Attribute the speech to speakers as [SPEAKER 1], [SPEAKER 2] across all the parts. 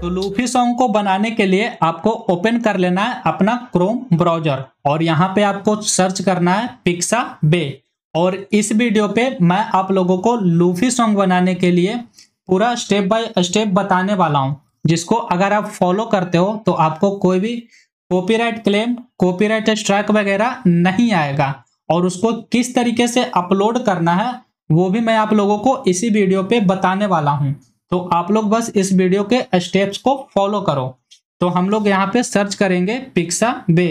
[SPEAKER 1] तो Luffy song को बनाने के लिए आपको ओपन कर लेना है अपना क्रोम ब्राउजर और यहाँ पे आपको सर्च करना है पिक्सा बे और इस वीडियो पे मैं आप लोगों को लूफी सॉन्ग बनाने के लिए पूरा स्टेप बाय स्टेप बताने वाला हूँ जिसको अगर आप फॉलो करते हो तो आपको कोई भी कॉपीराइट क्लेम कॉपीराइट स्ट्राइक वगैरह नहीं आएगा और उसको किस तरीके से अपलोड करना है वो भी मैं आप लोगों को इसी वीडियो पे बताने वाला हूँ तो आप लोग बस इस वीडियो के स्टेप्स को फॉलो करो तो हम लोग यहाँ पे सर्च करेंगे पिक्सा बे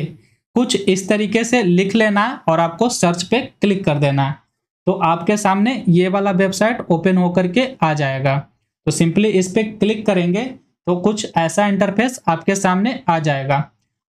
[SPEAKER 1] कुछ इस तरीके से लिख लेना और आपको सर्च पे क्लिक कर देना तो आपके सामने ये वाला वेबसाइट ओपन होकर के आ जाएगा तो सिंपली इस पर क्लिक करेंगे तो कुछ ऐसा इंटरफेस आपके सामने आ जाएगा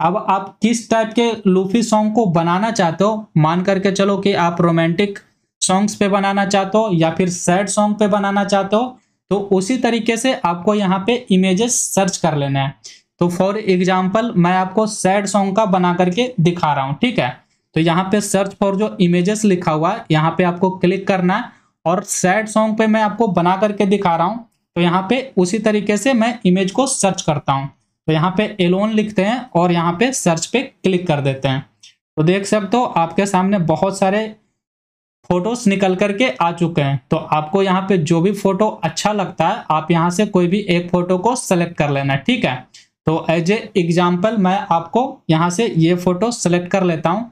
[SPEAKER 1] अब आप किस टाइप के लूफी सॉन्ग को बनाना चाहते हो मान करके चलो कि आप रोमांटिक सॉन्ग्स पे बनाना चाहते हो या फिर सैड सॉन्ग पे बनाना चाहते हो तो उसी तरीके से आपको यहाँ पे इमेजेस सर्च कर लेना है तो फॉर एग्जाम्पल मैं आपको सैड सॉन्ग का बना करके दिखा रहा हूँ ठीक है तो यहाँ पे सर्च फॉर जो इमेजेस लिखा हुआ है यहाँ पे आपको क्लिक करना है और सैड सॉन्ग पे मैं आपको बना करके दिखा रहा हूँ तो यहाँ पे उसी तरीके से मैं इमेज को सर्च करता हूँ तो यहाँ पे एलोन लिखते हैं और यहाँ पे सर्च पे क्लिक कर देते हैं तो देख सकते हो आपके सामने बहुत सारे फोटोस निकल करके आ चुके हैं तो आपको यहाँ पे जो भी फोटो अच्छा लगता है आप यहाँ से कोई भी एक फोटो को सेलेक्ट कर लेना ठीक है तो एज ए एग्जाम्पल मैं आपको यहाँ से ये फोटो सेलेक्ट कर लेता हूँ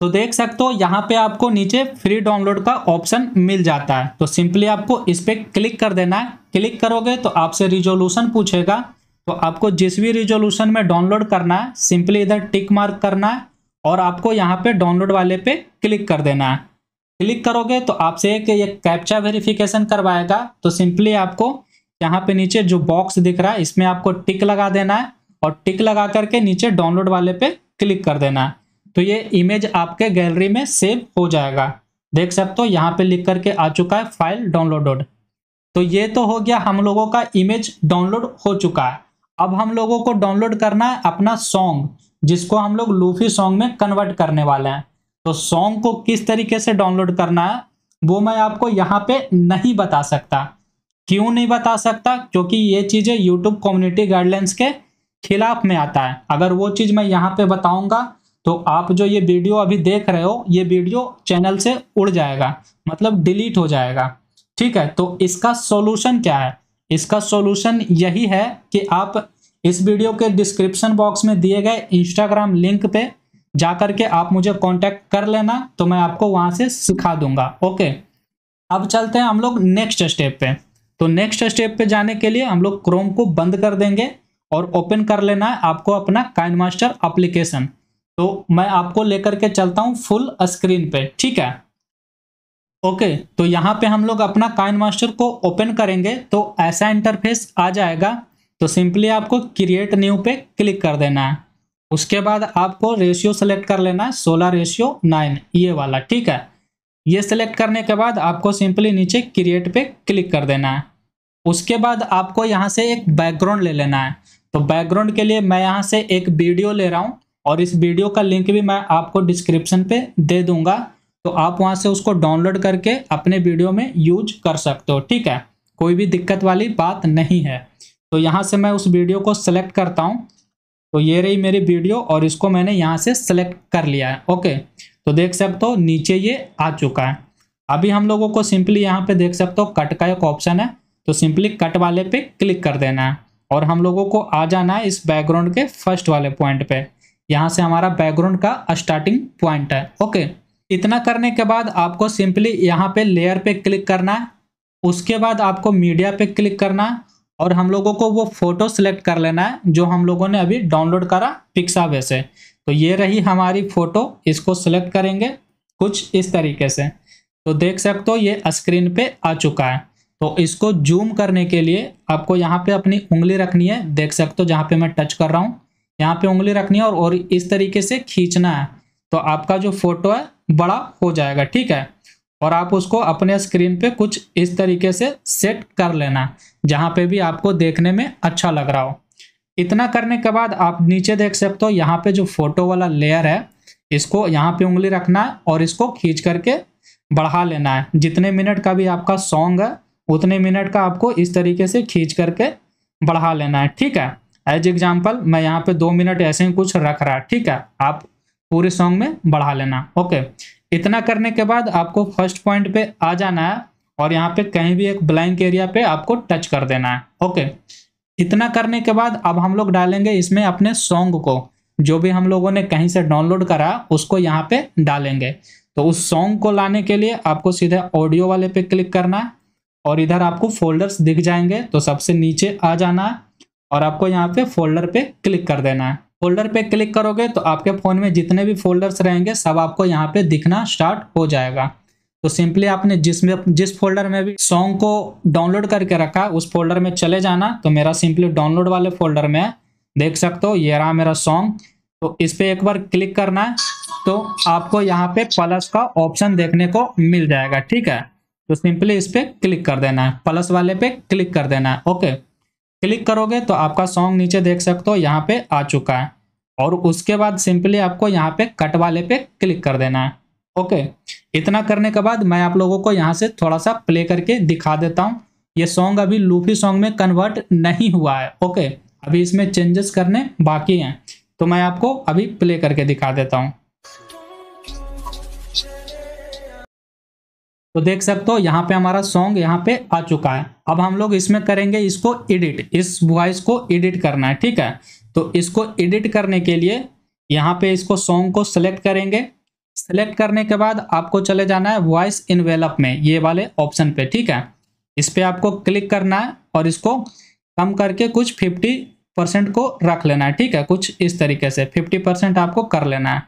[SPEAKER 1] तो देख सकते हो यहाँ पे आपको नीचे फ्री डाउनलोड का ऑप्शन मिल जाता है तो सिंपली आपको इस पर क्लिक कर देना है क्लिक करोगे तो आपसे रिजोल्यूशन पूछेगा तो आपको जिस भी रिजोल्यूशन में डाउनलोड करना है सिंपली इधर टिक मार्क करना है और आपको यहाँ पे डाउनलोड वाले पे क्लिक कर देना है क्लिक करोगे तो आपसे एक ये कैप्चा वेरिफिकेशन करवाएगा तो सिंपली आपको यहाँ पे नीचे जो बॉक्स दिख रहा है इसमें आपको टिक लगा देना है और टिक लगा करके नीचे डाउनलोड वाले पे क्लिक कर देना है तो ये इमेज आपके गैलरी में सेव हो जाएगा देख सकते हो यहाँ पे लिख करके आ चुका है फाइल डाउनलोडेड तो ये तो हो गया हम लोगों का इमेज डाउनलोड हो चुका है अब हम लोगों को डाउनलोड करना है अपना सॉन्ग जिसको हम लोग लूफी सॉन्ग में कन्वर्ट करने वाले हैं तो सॉन्ग को किस तरीके से डाउनलोड करना है वो मैं आपको यहाँ पे नहीं बता सकता क्यों नहीं बता सकता क्योंकि ये चीज़ें यूट्यूब कम्युनिटी गाइडलाइंस के खिलाफ में आता है अगर वो चीज़ मैं यहाँ पे बताऊंगा तो आप जो ये वीडियो अभी देख रहे हो ये वीडियो चैनल से उड़ जाएगा मतलब डिलीट हो जाएगा ठीक है तो इसका सॉल्यूशन क्या है इसका सॉल्यूशन यही है कि आप इस वीडियो के डिस्क्रिप्शन बॉक्स में दिए गए इंस्टाग्राम लिंक पे जा करके आप मुझे कॉन्टेक्ट कर लेना तो मैं आपको वहां से सिखा दूंगा ओके अब चलते हैं हम लोग नेक्स्ट स्टेप पे तो नेक्स्ट स्टेप पे जाने के लिए हम लोग क्रोम को बंद कर देंगे और ओपन कर लेना है आपको अपना काइन मास्टर अप्लीकेशन तो मैं आपको लेकर के चलता हूँ फुल स्क्रीन पे ठीक है ओके तो यहाँ पे हम लोग अपना काइन मास्टर को ओपन करेंगे तो ऐसा इंटरफेस आ जाएगा तो सिंपली आपको क्रिएट न्यू पे क्लिक कर देना है उसके बाद आपको रेशियो सेलेक्ट कर लेना है सोलह रेशियो नाइन ये वाला ठीक है ये सिलेक्ट करने के बाद आपको सिंपली नीचे क्रिएट पे क्लिक कर देना है उसके बाद आपको यहाँ से एक बैकग्राउंड ले लेना है तो बैकग्राउंड के लिए मैं यहाँ से एक वीडियो ले रहा हूँ और इस वीडियो का लिंक भी मैं आपको डिस्क्रिप्शन पे दे दूंगा तो आप वहाँ से उसको डाउनलोड करके अपने वीडियो में यूज कर सकते हो ठीक है कोई भी दिक्कत वाली बात नहीं है तो यहाँ से मैं उस वीडियो को सेलेक्ट करता हूँ तो ये रही मेरी वीडियो और इसको मैंने यहाँ से सेलेक्ट कर लिया है ओके तो देख सकते हो नीचे ये आ चुका है अभी हम लोगों को सिंपली यहाँ पे देख सकते हो कट का एक ऑप्शन है तो सिंपली कट वाले पे क्लिक कर देना है और हम लोगों को आ जाना है इस बैकग्राउंड के फर्स्ट वाले पॉइंट पे यहाँ से हमारा बैकग्राउंड का स्टार्टिंग पॉइंट है ओके इतना करने के बाद आपको सिंपली यहाँ पे लेयर पे क्लिक करना है उसके बाद आपको मीडिया पे क्लिक करना है और हम लोगों को वो फोटो सेलेक्ट कर लेना है जो हम लोगों ने अभी डाउनलोड करा पिक्सा से तो ये रही हमारी फ़ोटो इसको सेलेक्ट करेंगे कुछ इस तरीके से तो देख सकते हो ये स्क्रीन पे आ चुका है तो इसको जूम करने के लिए आपको यहाँ पे अपनी उंगली रखनी है देख सकते हो जहाँ पे मैं टच कर रहा हूँ यहाँ पे उंगली रखनी है और, और इस तरीके से खींचना है तो आपका जो फोटो है बड़ा हो जाएगा ठीक है और आप उसको अपने स्क्रीन पे कुछ इस तरीके से सेट कर लेना जहाँ पे भी आपको देखने में अच्छा लग रहा हो इतना करने के बाद आप नीचे देख सकते हो यहाँ पे जो फोटो वाला लेयर है इसको यहाँ पे उंगली रखना है और इसको खींच करके बढ़ा लेना है जितने मिनट का भी आपका सॉन्ग है उतने मिनट का आपको इस तरीके से खींच करके बढ़ा लेना है ठीक है एज एग्जाम्पल मैं यहाँ पे दो मिनट ऐसे ही कुछ रख रहा है ठीक है आप पूरे सॉन्ग में बढ़ा लेना ओके इतना करने के बाद आपको फर्स्ट पॉइंट पे आ जाना है और यहाँ पे कहीं भी एक ब्लैंक एरिया पे आपको टच कर देना है ओके इतना करने के बाद अब हम लोग डालेंगे इसमें अपने सॉन्ग को जो भी हम लोगों ने कहीं से डाउनलोड करा उसको यहाँ पे डालेंगे तो उस सॉन्ग को लाने के लिए आपको सीधे ऑडियो वाले पे क्लिक करना है और इधर आपको फोल्डर्स दिख जाएंगे तो सबसे नीचे आ जाना है और आपको यहाँ पे फोल्डर पे क्लिक कर देना है फोल्डर पे क्लिक करोगे तो आपके फ़ोन में जितने भी फोल्डर्स रहेंगे सब आपको यहाँ पे दिखना स्टार्ट हो जाएगा तो सिंपली आपने जिसमें जिस फोल्डर में भी सॉन्ग को डाउनलोड करके रखा उस फोल्डर में चले जाना तो मेरा सिंपली डाउनलोड वाले फोल्डर में देख सकते हो ये रहा मेरा सॉन्ग तो इस पर एक बार क्लिक करना है तो आपको यहाँ पे प्लस का ऑप्शन देखने को मिल जाएगा ठीक है तो सिंपली इस पर क्लिक कर देना है प्लस वाले पे क्लिक कर देना है ओके क्लिक करोगे तो आपका सॉन्ग नीचे देख सकते हो यहाँ पे आ चुका है और उसके बाद सिंपली आपको यहाँ पे कट वाले पे क्लिक कर देना है ओके इतना करने के बाद मैं आप लोगों को यहाँ से थोड़ा सा प्ले करके दिखा देता हूँ ये सॉन्ग अभी लूफी सॉन्ग में कन्वर्ट नहीं हुआ है ओके अभी इसमें चेंजेस करने बाकी हैं तो मैं आपको अभी प्ले करके दिखा देता हूँ तो देख सकते हो यहाँ पे हमारा सॉन्ग यहाँ पे आ चुका है अब हम लोग इसमें करेंगे इसको एडिट इस वॉइस को एडिट करना है ठीक है तो इसको एडिट करने के लिए यहाँ पे इसको सॉन्ग को सेलेक्ट करेंगे सेलेक्ट करने के बाद आपको चले जाना है वॉइस इनवेलप में ये वाले ऑप्शन पे ठीक है इस पर आपको क्लिक करना है और इसको कम करके कुछ फिफ्टी परसेंट को रख लेना है ठीक है कुछ इस तरीके से फिफ्टी परसेंट आपको कर लेना है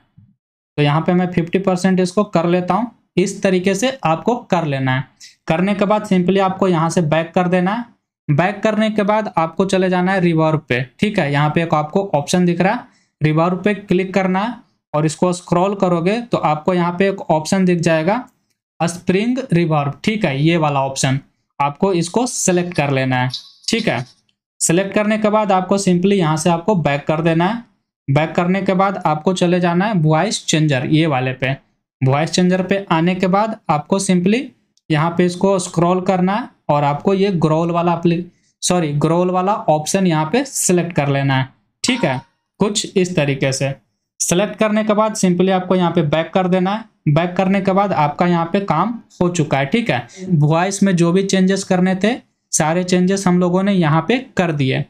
[SPEAKER 1] तो यहाँ पे मैं फिफ्टी परसेंट इसको कर लेता हूँ इस तरीके से आपको कर लेना है करने के बाद सिंपली आपको यहाँ से बैक कर देना है बैक करने के बाद आपको चले जाना है रिवर्व पे ठीक है यहाँ पे एक आपको ऑप्शन दिख रहा है रिवर्व पे क्लिक करना है और इसको स्क्रॉल करोगे तो आपको यहाँ पे एक ऑप्शन दिख जाएगा स्प्रिंग रिवर्ब ठीक है ये वाला ऑप्शन आपको इसको सेलेक्ट कर लेना है ठीक है सेलेक्ट करने के बाद आपको सिंपली यहाँ से आपको बैक कर देना है बैक करने के बाद आपको चले जाना है वॉइस चेंजर ये वाले पे वॉइस चेंजर पे आने के बाद आपको सिंपली यहाँ पे इसको स्क्रॉल करना है और आपको ये ग्रोल वाला सॉरी ग्रोल वाला ऑप्शन यहाँ पे सिलेक्ट कर लेना है ठीक है कुछ इस तरीके से सेलेक्ट करने के बाद सिंपली आपको यहाँ पे बैक कर देना है बैक करने के बाद आपका यहाँ पे काम हो चुका है ठीक है वॉइस में जो भी चेंजेस करने थे सारे चेंजेस हम लोगों ने यहाँ पे कर दिए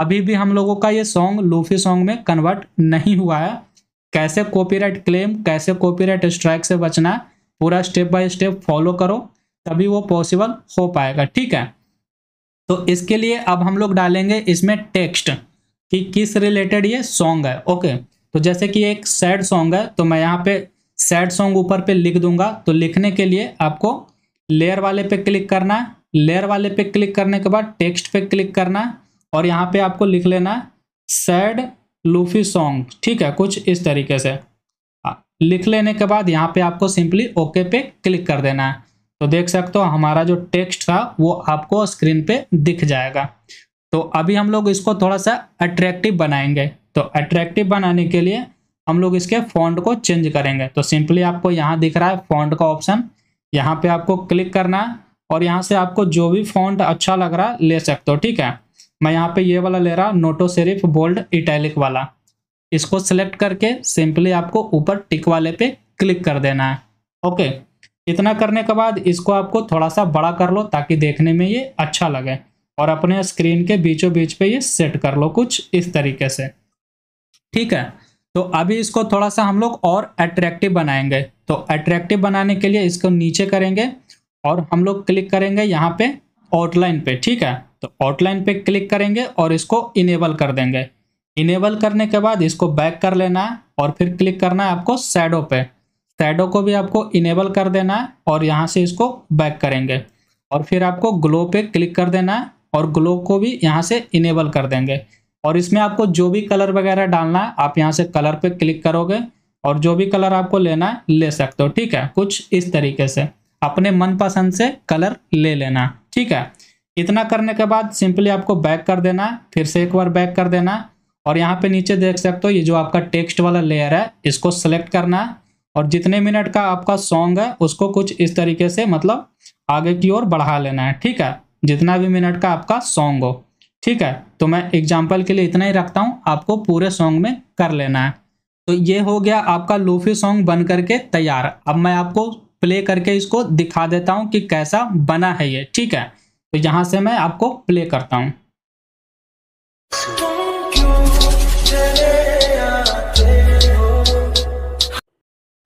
[SPEAKER 1] अभी भी हम लोगों का ये सॉन्ग लूफी सॉन्ग में कन्वर्ट नहीं हुआ है कैसे कॉपीराइट क्लेम कैसे कॉपीराइट स्ट्राइक से बचना है पूरा स्टेप बाय स्टेप फॉलो करो तभी वो पॉसिबल हो पाएगा ठीक है तो इसके लिए अब हम लोग डालेंगे इसमें टेक्स्ट कि किस रिलेटेड ये सॉन्ग है ओके तो जैसे कि एक सैड सॉन्ग है तो मैं यहाँ पे सैड सॉन्ग ऊपर पे लिख दूंगा तो लिखने के लिए आपको लेयर वाले पे क्लिक करना है लेयर वाले पे क्लिक करने के बाद टेक्स्ट पे क्लिक करना है और यहाँ पे आपको लिख लेना है सैड लूफी सॉन्ग ठीक है कुछ इस तरीके से लिख लेने के बाद यहाँ पे आपको सिंपली ओके पे क्लिक कर देना है तो देख सकते हो हमारा जो टेक्स्ट था वो आपको स्क्रीन पे दिख जाएगा तो अभी हम लोग इसको थोड़ा सा अट्रैक्टिव बनाएंगे तो अट्रैक्टिव बनाने के लिए हम लोग इसके फॉन्ट को चेंज करेंगे तो सिंपली आपको यहाँ दिख रहा है फॉन्ट का ऑप्शन यहाँ पे आपको क्लिक करना है और यहाँ से आपको जो भी फॉन्ट अच्छा लग रहा है ले सकते हो ठीक है मैं यहाँ पे ये वाला ले रहा नोटो सेरिफ बोल्ड इटैलिक वाला इसको सिलेक्ट करके सिंपली आपको ऊपर टिक वाले पे क्लिक कर देना है ओके इतना करने के बाद इसको आपको थोड़ा सा बड़ा कर लो ताकि देखने में ये अच्छा लगे और अपने स्क्रीन के बीचों बीच पे ये सेट कर लो कुछ इस तरीके से ठीक है तो अभी इसको थोड़ा सा हम लोग और अट्रैक्टिव बनाएंगे तो अट्रैक्टिव बनाने के लिए इसको नीचे करेंगे और हम लोग क्लिक करेंगे यहाँ पे आउटलाइन पे ठीक है तो आउटलाइन पे क्लिक करेंगे और इसको इनेबल कर देंगे इनेबल करने के बाद इसको बैक कर लेना है और फिर क्लिक करना है आपको सैडो पे सैडो को भी आपको इनेबल कर देना है और यहाँ से इसको बैक करेंगे और फिर आपको ग्लो पे क्लिक कर देना है और ग्लो को भी यहाँ से इनेबल कर देंगे और इसमें आपको जो भी कलर वगैरह डालना है आप यहाँ से कलर पे क्लिक करोगे और जो भी कलर आपको लेना है ले सकते हो ठीक है कुछ इस तरीके से अपने मनपसंद से कलर ले लेना ठीक है इतना करने के बाद सिंपली आपको बैक कर देना है फिर से एक बार बैक कर देना है और यहाँ पे नीचे देख सकते हो ये जो आपका टेक्स्ट वाला लेयर है इसको सेलेक्ट करना है और जितने मिनट का आपका सॉन्ग है उसको कुछ इस तरीके से मतलब आगे की ओर बढ़ा लेना है ठीक है जितना भी मिनट का आपका सॉन्ग हो ठीक है तो मैं एग्जाम्पल के लिए इतना ही रखता हूँ आपको पूरे सॉन्ग में कर लेना है तो ये हो गया आपका लोफी सॉन्ग बन करके तैयार अब मैं आपको प्ले करके इसको दिखा देता हूँ कि कैसा बना है ये ठीक है तो यहाँ से मैं आपको प्ले करता हूँ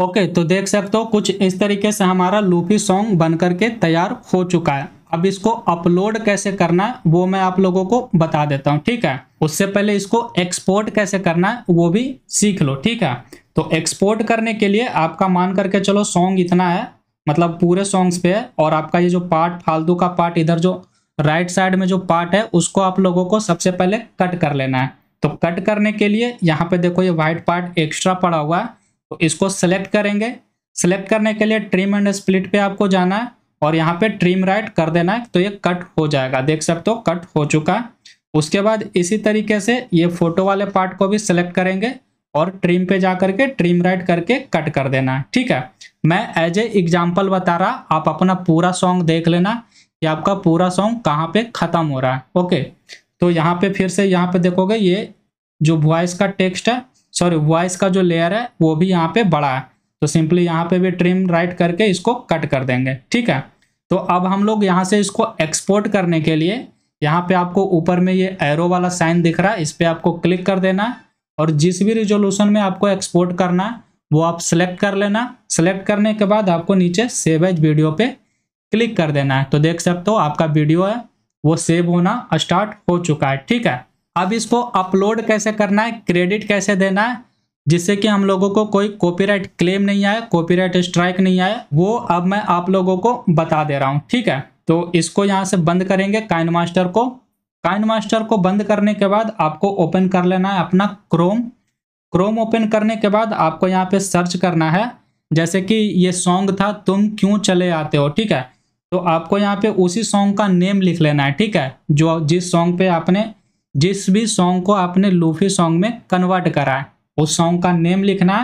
[SPEAKER 1] ओके okay, तो देख सकते हो कुछ इस तरीके से हमारा लूफी सॉन्ग बन करके तैयार हो चुका है अब इसको अपलोड कैसे करना है वो मैं आप लोगों को बता देता हूँ ठीक है उससे पहले इसको एक्सपोर्ट कैसे करना है वो भी सीख लो ठीक है तो एक्सपोर्ट करने के लिए आपका मान करके चलो सॉन्ग इतना है मतलब पूरे सॉन्ग्स पे है और आपका ये जो पार्ट फालतू का पार्ट इधर जो राइट साइड में जो पार्ट है उसको आप लोगों को सबसे पहले कट कर लेना है तो कट करने के लिए यहाँ पे देखो ये व्हाइट पार्ट एक्स्ट्रा पड़ा हुआ है तो इसको सेलेक्ट करेंगे सेलेक्ट करने के लिए ट्रिम एंड स्प्लिट पे आपको जाना है और यहाँ पे ट्रिम राइट कर देना है तो ये कट हो जाएगा देख सकते हो कट हो चुका है उसके बाद इसी तरीके से ये फोटो वाले पार्ट को भी सिलेक्ट करेंगे और ट्रिम पे जा करके ट्रिम राइट करके कट कर देना है ठीक है मैं एज ए एग्जाम्पल बता रहा आप अपना पूरा सॉन्ग देख लेना कि आपका पूरा सॉन्ग कहाँ पे ख़त्म हो रहा है ओके तो यहाँ पे फिर से यहाँ पे देखोगे ये जो वॉइस का टेक्स्ट है सॉरी वॉइस का जो लेयर है वो भी यहाँ पे बड़ा है तो सिंपली यहाँ पे भी ट्रिम राइट करके इसको कट कर देंगे ठीक है तो अब हम लोग यहाँ से इसको एक्सपोर्ट करने के लिए यहाँ पे आपको ऊपर में ये एरो वाला साइन दिख रहा है इस पर आपको क्लिक कर देना है और जिस भी रिजोल्यूशन में आपको एक्सपोर्ट करना है वो आप सेलेक्ट कर लेना सेलेक्ट करने के बाद आपको नीचे सेव एज वीडियो पे क्लिक कर देना है तो देख सकते हो आपका वीडियो है वो सेव होना स्टार्ट हो चुका है ठीक है अब इसको अपलोड कैसे करना है क्रेडिट कैसे देना है जिससे कि हम लोगों को कोई कॉपीराइट क्लेम नहीं आए कॉपीराइट स्ट्राइक नहीं आए वो अब मैं आप लोगों को बता दे रहा हूँ ठीक है तो इसको यहाँ से बंद करेंगे काइन मास्टर को काइन मास्टर को बंद करने के बाद आपको ओपन कर लेना है अपना क्रोम क्रोम ओपन करने के बाद आपको यहाँ पे सर्च करना है जैसे कि ये सॉन्ग था तुम क्यों चले आते हो ठीक है तो आपको यहाँ पे उसी सॉन्ग का नेम लिख लेना है ठीक है जो जिस सॉन्ग पे आपने जिस भी सॉन्ग को आपने लूफी सॉन्ग में कन्वर्ट करा है उस सॉन्ग का नेम लिखना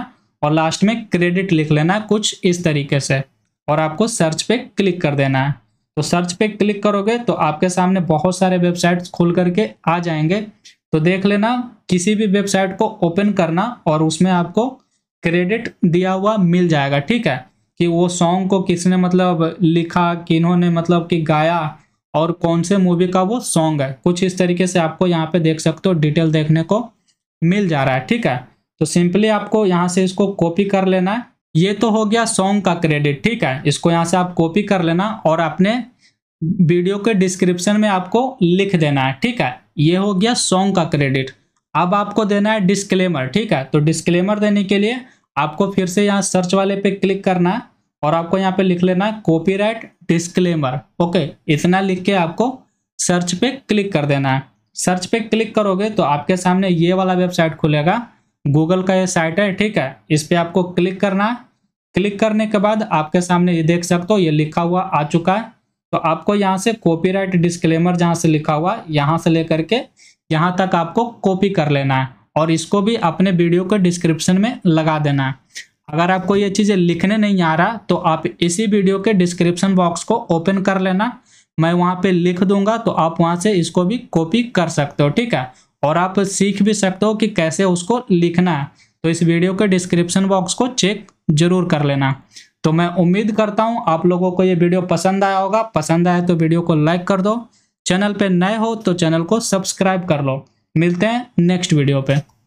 [SPEAKER 1] और लास्ट में क्रेडिट लिख लेना कुछ इस तरीके से और आपको सर्च पे क्लिक कर देना है तो सर्च पे क्लिक करोगे तो आपके सामने बहुत सारे वेबसाइट्स खोल करके आ जाएंगे तो देख लेना किसी भी वेबसाइट को ओपन करना और उसमें आपको क्रेडिट दिया हुआ मिल जाएगा ठीक है कि वो सॉन्ग को किसने मतलब लिखा किन्होंने मतलब कि गाया और कौन से मूवी का वो सॉन्ग है कुछ इस तरीके से आपको यहाँ पे देख सकते हो डिटेल देखने को मिल जा रहा है ठीक है तो सिंपली आपको यहाँ से इसको कॉपी कर लेना है ये तो हो गया सॉन्ग का क्रेडिट ठीक है इसको यहाँ से आप कॉपी कर लेना और अपने वीडियो के डिस्क्रिप्शन में आपको लिख देना है ठीक है ये हो गया सॉन्ग का क्रेडिट अब आपको देना है डिस्क्लेमर ठीक है तो डिस्क्लेमर देने के लिए आपको फिर से यहाँ सर्च वाले पे क्लिक करना है और आपको यहाँ पे लिख लेना है कॉपीराइट डिस्क्लेमर ओके इतना लिख के आपको सर्च पे क्लिक कर देना है सर्च पे क्लिक करोगे तो आपके सामने ये वाला वेबसाइट खुलेगा गूगल का ये साइट है ठीक है इस पर आपको क्लिक करना है क्लिक करने के बाद आपके सामने ये देख सकते हो ये लिखा हुआ आ चुका है तो आपको यहाँ से कॉपीराइट डिस्क्लेमर जहाँ से लिखा हुआ है यहाँ से लेकर के यहाँ तक आपको कॉपी कर लेना है और इसको भी अपने वीडियो के डिस्क्रिप्शन में लगा देना है अगर आपको ये चीज़ें लिखने नहीं आ रहा तो आप इसी वीडियो के डिस्क्रिप्शन बॉक्स को ओपन कर लेना मैं वहाँ पे लिख दूंगा तो आप वहाँ से इसको भी कॉपी कर सकते हो ठीक है और आप सीख भी सकते हो कि कैसे उसको लिखना है तो इस वीडियो के डिस्क्रिप्शन बॉक्स को चेक जरूर कर लेना तो मैं उम्मीद करता हूँ आप लोगों को ये वीडियो पसंद आया होगा पसंद आए तो वीडियो को लाइक कर दो चैनल पे नए हो तो चैनल को सब्सक्राइब कर लो मिलते हैं नेक्स्ट वीडियो पे